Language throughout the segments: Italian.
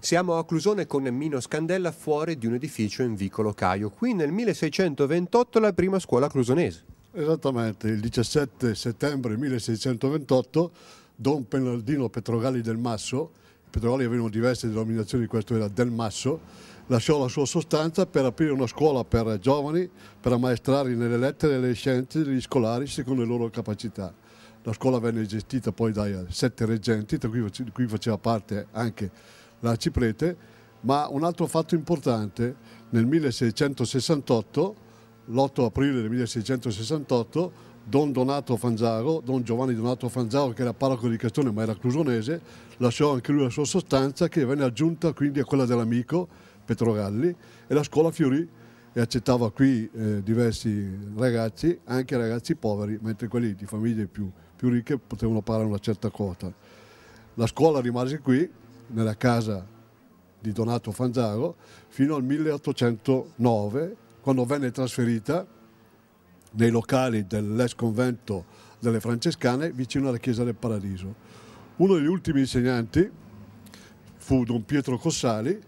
Siamo a Clusone con Mino Scandella fuori di un edificio in Vicolo Caio. Qui nel 1628 la prima scuola clusonese. Esattamente, il 17 settembre 1628 Don Penaldino Petrogalli del Masso, Petrogalli avevano diverse denominazioni, questo era del Masso, lasciò la sua sostanza per aprire una scuola per giovani per ammaestrarli nelle lettere e nelle scienze degli scolari secondo le loro capacità. La scuola venne gestita poi dai eh, sette reggenti, tra cui faceva parte anche la Ciprete, ma un altro fatto importante, nel 1668, l'8 aprile del 1668, Don, Donato Fanzago, Don Giovanni Donato Fanzago, che era parroco di Castone ma era clusonese, lasciò anche lui la sua sostanza che venne aggiunta quindi a quella dell'amico Petrogalli e la scuola fiorì e accettava qui eh, diversi ragazzi, anche ragazzi poveri, mentre quelli di famiglie più, più ricche potevano pagare una certa quota. La scuola rimase qui, nella casa di Donato Fanzago, fino al 1809, quando venne trasferita nei locali dell'ex convento delle Francescane vicino alla Chiesa del Paradiso. Uno degli ultimi insegnanti fu Don Pietro Cossali,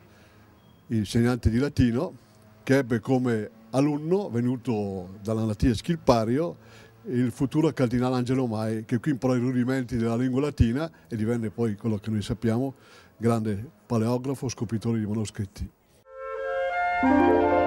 insegnante di latino, che ebbe come alunno, venuto dalla Latina Schilpario, il futuro cardinale Angelo Mai, che qui imparò i rudimenti della lingua latina e divenne poi quello che noi sappiamo, grande paleografo, scopritore di manoscritti.